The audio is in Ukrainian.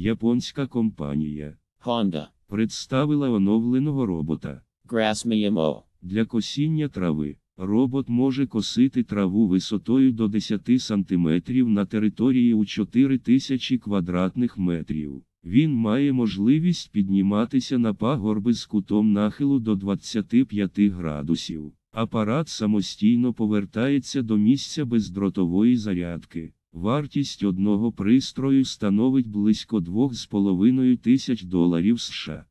Японська компанія Honda представила оновленого робота Grassmimo для косіння трави. Робот може косити траву висотою до 10 см на території у 4000 квадратних метрів. Він має можливість підніматися на пагорби з кутом нахилу до 25 градусів. Апарат самостійно повертається до місця бездротової зарядки. Вартість одного пристрою становить близько 2,5 тисяч доларів США.